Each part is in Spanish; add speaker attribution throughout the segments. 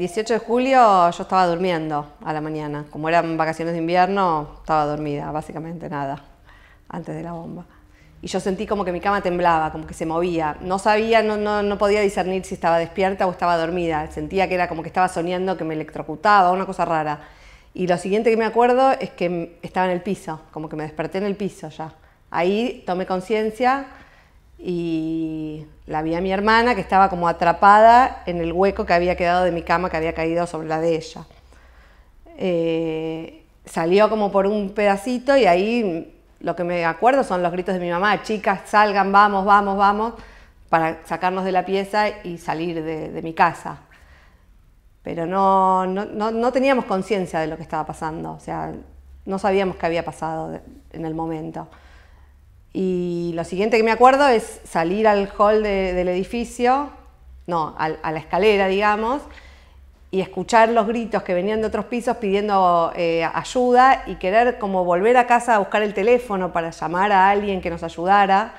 Speaker 1: 18 de julio yo estaba durmiendo a la mañana. Como eran vacaciones de invierno, estaba dormida, básicamente nada, antes de la bomba. Y yo sentí como que mi cama temblaba, como que se movía. No sabía, no, no, no podía discernir si estaba despierta o estaba dormida. Sentía que era como que estaba soñando, que me electrocutaba, una cosa rara. Y lo siguiente que me acuerdo es que estaba en el piso, como que me desperté en el piso ya. Ahí tomé conciencia y la vi a mi hermana que estaba como atrapada en el hueco que había quedado de mi cama que había caído sobre la de ella. Eh, salió como por un pedacito y ahí lo que me acuerdo son los gritos de mi mamá, chicas, salgan, vamos, vamos, vamos, para sacarnos de la pieza y salir de, mi casa. Pero no, no, no teníamos conciencia de lo que estaba pasando, o sea, no sabíamos qué había pasado en el momento. Y lo siguiente que me acuerdo es salir al hall del edificio, no, a, la escalera, digamos, y escuchar los gritos que venían de otros pisos pidiendo eh, ayuda y querer como volver a casa a buscar el teléfono para llamar a alguien que nos ayudara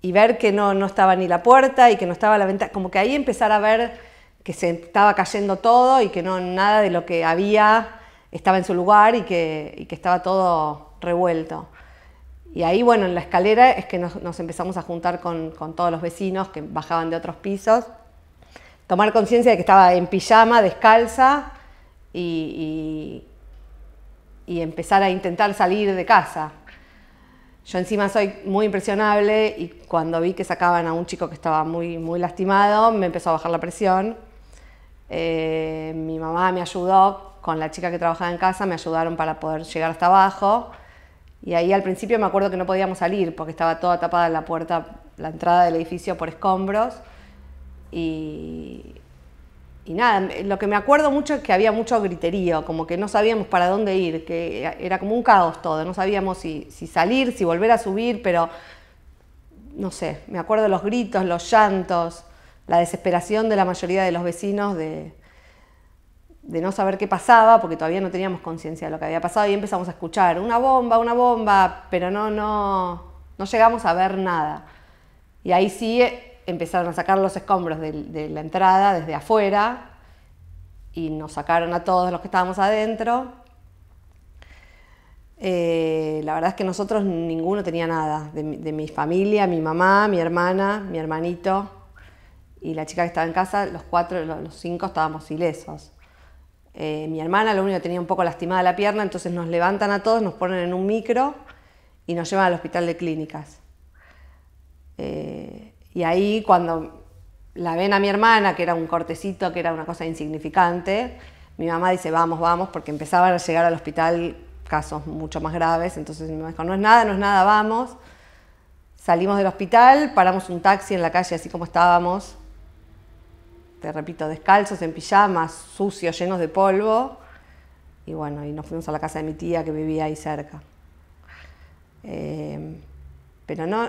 Speaker 1: y ver que no, no estaba ni la puerta y que no estaba la ventana, como que ahí empezar a ver que se estaba cayendo todo y que no nada de lo que había estaba en su lugar y que estaba todo revuelto. Y ahí, bueno, en la escalera es que nos, empezamos a juntar con, con, todos los vecinos que bajaban de otros pisos, tomar conciencia de que estaba en pijama, descalza, y, y, empezar a intentar salir de casa. Yo encima soy muy impresionable y cuando vi que sacaban a un chico que estaba muy, muy lastimado, me empezó a bajar la presión. Eh, mi mamá me ayudó, con la chica que trabajaba en casa, me ayudaron para poder llegar hasta abajo. Y ahí al principio me acuerdo que no podíamos salir porque estaba toda tapada la puerta, la entrada del edificio por escombros. Y, nada, lo que me acuerdo mucho es que había mucho griterío, como que no sabíamos para dónde ir, que era como un caos todo, no sabíamos si, si salir, si volver a subir, pero no sé, me acuerdo los gritos, los llantos, la desesperación de la mayoría de los vecinos de, de no saber qué pasaba, porque todavía no teníamos conciencia de lo que había pasado, y empezamos a escuchar una bomba, una bomba, pero no, no, llegamos a ver nada. Y ahí sí eh, empezaron a sacar los escombros de, la entrada desde afuera, y nos sacaron a todos los que estábamos adentro. Eh, la verdad es que nosotros ninguno tenía nada, de, mi familia, mi mamá, mi hermana, mi hermanito y la chica que estaba en casa, los cuatro, los cinco estábamos ilesos. Eh, mi hermana lo único tenía un poco lastimada la pierna, entonces nos levantan a todos, nos ponen en un micro y nos llevan al hospital de clínicas. Eh, y ahí cuando la ven a mi hermana, que era un cortecito, que era una cosa insignificante, mi mamá dice, vamos, vamos, porque empezaban a llegar al hospital casos mucho más graves, entonces me dijo, no es nada, no es nada, vamos. Salimos del hospital, paramos un taxi en la calle así como estábamos, te repito, descalzos, en pijamas, sucios, llenos de polvo. Y bueno, y nos fuimos a la casa de mi tía que vivía ahí cerca. Eh, pero no,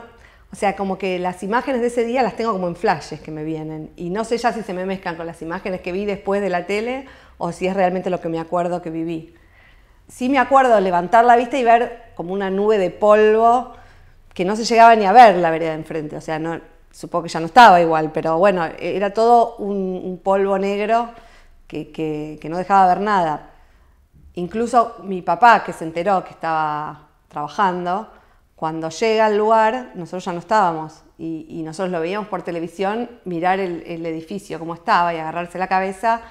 Speaker 1: o sea, como que las imágenes de ese día las tengo como en flashes que me vienen. Y no sé ya si se me mezclan con las imágenes que vi después de la tele o si es realmente lo que me acuerdo que viví. Sí me acuerdo levantar la vista y ver como una nube de polvo que no se llegaba ni a ver la vereda de enfrente. O sea, no, supongo que ya no estaba igual, pero bueno, e-, era todo un, polvo negro que, no dejaba ver nada. Incluso mi papá, que se enteró que estaba trabajando, cuando llega al lugar, nosotros ya no estábamos y, nosotros lo veíamos por televisión mirar el, edificio como estaba y agarrarse la cabeza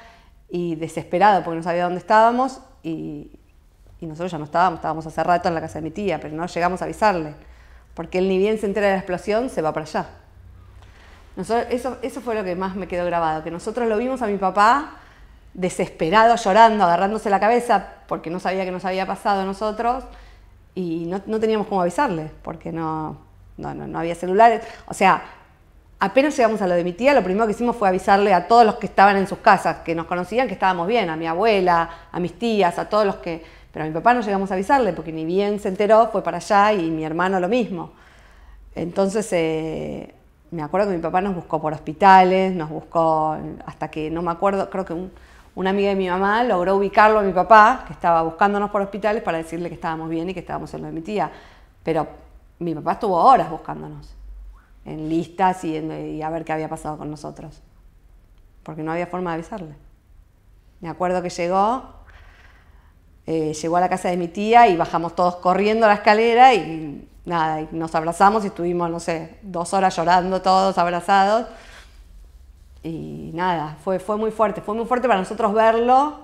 Speaker 1: y desesperado porque no sabía dónde estábamos y, y nosotros ya no estábamos, estábamos hace rato en la casa de mi tía, pero no llegamos a avisarle, porque él ni bien se entera de la explosión, se va para allá eso, eso fue lo que más me quedó grabado, que nosotros lo vimos a mi papá desesperado, llorando, agarrándose la cabeza, porque no sabía que nos había pasado a nosotros, y no, teníamos cómo avisarle, porque no, no, no, había celulares. O sea, apenas llegamos a lo de mi tía, lo primero que hicimos fue avisarle a todos los que estaban en sus casas, que nos conocían, que estábamos bien, a mi abuela, a mis tías, a todos los que... Pero a mi papá no llegamos a avisarle, porque ni bien se enteró, fue para allá, y mi hermano lo mismo. Entonces, eh, me acuerdo que mi papá nos buscó por hospitales, nos buscó hasta que no me acuerdo, creo que una amiga de mi mamá logró ubicarlo a mi papá, que estaba buscándonos por hospitales para decirle que estábamos bien y que estábamos en lo de mi tía. Pero mi papá estuvo horas buscándonos, en listas y, y a ver qué había pasado con nosotros, porque no había forma de avisarle. Me acuerdo que llegó, eh, llegó a la casa de mi tía y bajamos todos corriendo la escalera y nada, y nos abrazamos y estuvimos, no sé, dos horas llorando todos abrazados. Y nada, fue, fue muy fuerte, fue muy fuerte para nosotros verlo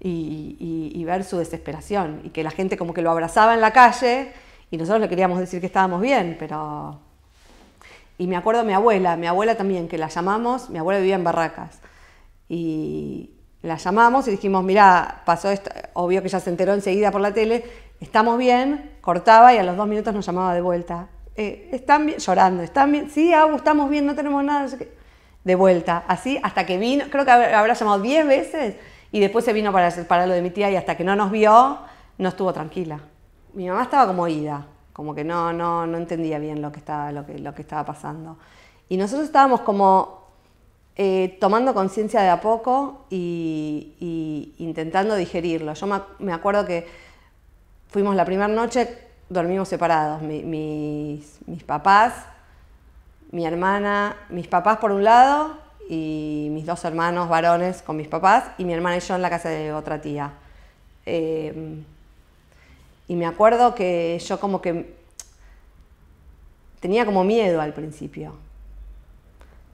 Speaker 1: y, ver su desesperación y que la gente como que lo abrazaba en la calle y nosotros le queríamos decir que estábamos bien, pero... Y me acuerdo de mi abuela, mi abuela también, que la llamamos, mi abuela vivía en Barracas, y la llamamos y dijimos, mira, pasó esto, obvio que ya se enteró enseguida por la tele, estamos bien, cortaba y a los dos minutos nos llamaba de vuelta. Eh, están bien, llorando, están bien, sí, Abu, estamos bien, no tenemos nada, De vuelta, así, hasta que vino, creo que habrá llamado diez veces y después se vino para, para lo de mi tía y hasta que no nos vio, no estuvo tranquila. Mi mamá estaba como ida, como que no, no, no entendía bien lo que, estaba, lo, que, lo que estaba pasando. Y nosotros estábamos como eh, tomando conciencia de a poco e y, intentando digerirlo. Yo me, acuerdo que fuimos la primera noche, dormimos separados, mis, mis papás, mi hermana, mis papás por un lado y mis dos hermanos varones con mis papás y mi hermana y yo en la casa de otra tía. Em, y me acuerdo que yo como que tenía como miedo al principio.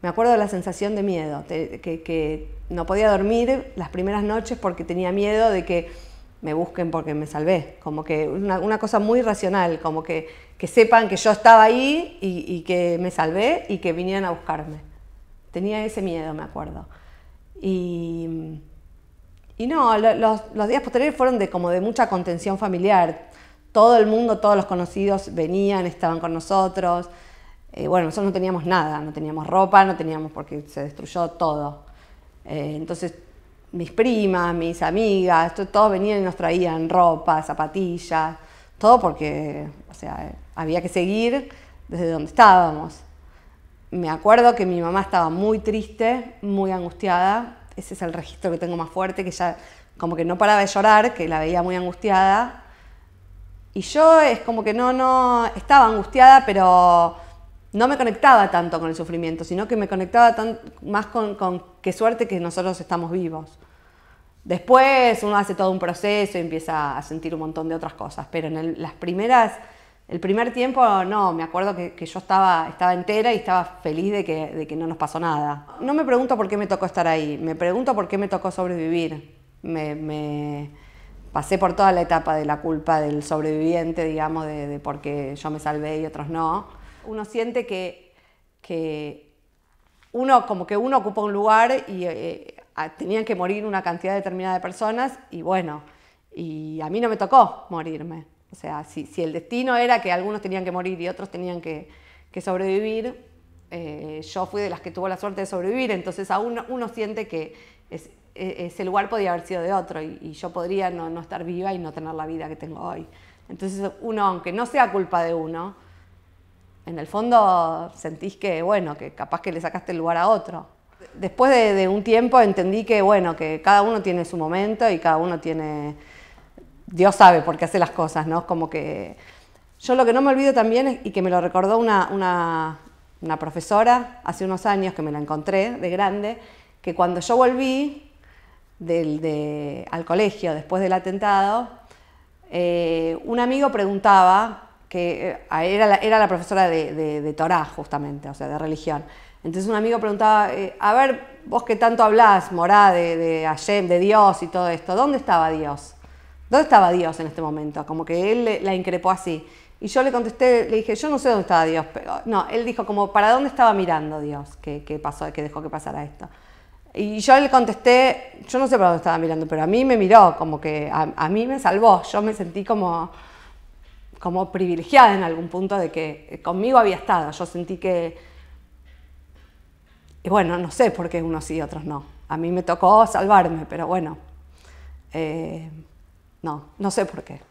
Speaker 1: Me acuerdo de la sensación de miedo, que no podía dormir las primeras noches porque tenía miedo de que me busquen porque me salvé. Como que una, cosa muy racional, como que, sepan que yo estaba ahí y, que me salvé y que vinieran a buscarme. Tenía ese miedo, me acuerdo. Y, no, los, días posteriores fueron de, como de mucha contención familiar. Todo el mundo, todos los conocidos venían, estaban con nosotros. Eh, bueno, nosotros no teníamos nada, no teníamos ropa, no teníamos porque se destruyó todo. Eh, entonces mis primas, mis amigas, todos venían y nos traían ropa, zapatillas, todo porque, o sea, había que seguir desde donde estábamos. Me acuerdo que mi mamá estaba muy triste, muy angustiada, ese es el registro que tengo más fuerte, que ya como que no paraba de llorar, que la veía muy angustiada. Y yo es como que no, no, estaba angustiada, pero no me conectaba tanto con el sufrimiento, sino que me conectaba más con, qué suerte que nosotros estamos vivos. Después uno hace todo un proceso y empieza a sentir un montón de otras cosas, pero en las primeras, el primer tiempo no, me acuerdo que, yo estaba, entera y estaba feliz de que, no nos pasó nada. No me pregunto por qué me tocó estar ahí, me pregunto por qué me tocó sobrevivir. Me, pasé por toda la etapa de la culpa del sobreviviente, digamos, de por qué yo me salvé y otros no uno siente que, uno, como que uno ocupa un lugar y eh, tenían que morir una cantidad determinada de personas y bueno, y a mí no me tocó morirme. O sea, si, si el destino era que algunos tenían que morir y otros tenían que, sobrevivir, eh, yo fui de las que tuvo la suerte de sobrevivir, entonces aún uno, siente que e, ese lugar podía haber sido de otro y, yo podría no, estar viva y no tener la vida que tengo hoy. Entonces uno, aunque no sea culpa de uno, en el fondo sentís que, bueno, que capaz que le sacaste el lugar a otro. Después de, un tiempo entendí que, bueno, que cada uno tiene su momento y cada uno tiene... Dios sabe por qué hace las cosas, ¿no? Es Como que... Yo lo que no me olvido también, y que me lo recordó una, profesora hace unos años que me la encontré de grande, que cuando yo volví de, al colegio después del atentado, eh, un amigo preguntaba que eh, era la, era la profesora de, de, Torah, justamente, o sea, de religión. Entonces un amigo preguntaba, eh, a ver, vos que tanto hablás, Morá, de, de de Dios y todo esto, ¿dónde estaba Dios? ¿Dónde estaba Dios en este momento? Como que él la increpó así. Y yo le contesté, le dije, yo no sé dónde estaba Dios. Pero, no, él dijo como, ¿para dónde estaba mirando Dios? Que, pasó, que dejó que pasara esto. Y yo le contesté, yo no sé para dónde estaba mirando, pero a mí me miró, como que a mí me salvó. Yo me sentí como, como privilegiada en algún punto de que conmigo había estado. Yo sentí que, y bueno, no sé por qué unos sí y otros no. A mí me tocó salvarme, pero bueno, eh, no, no sé por qué.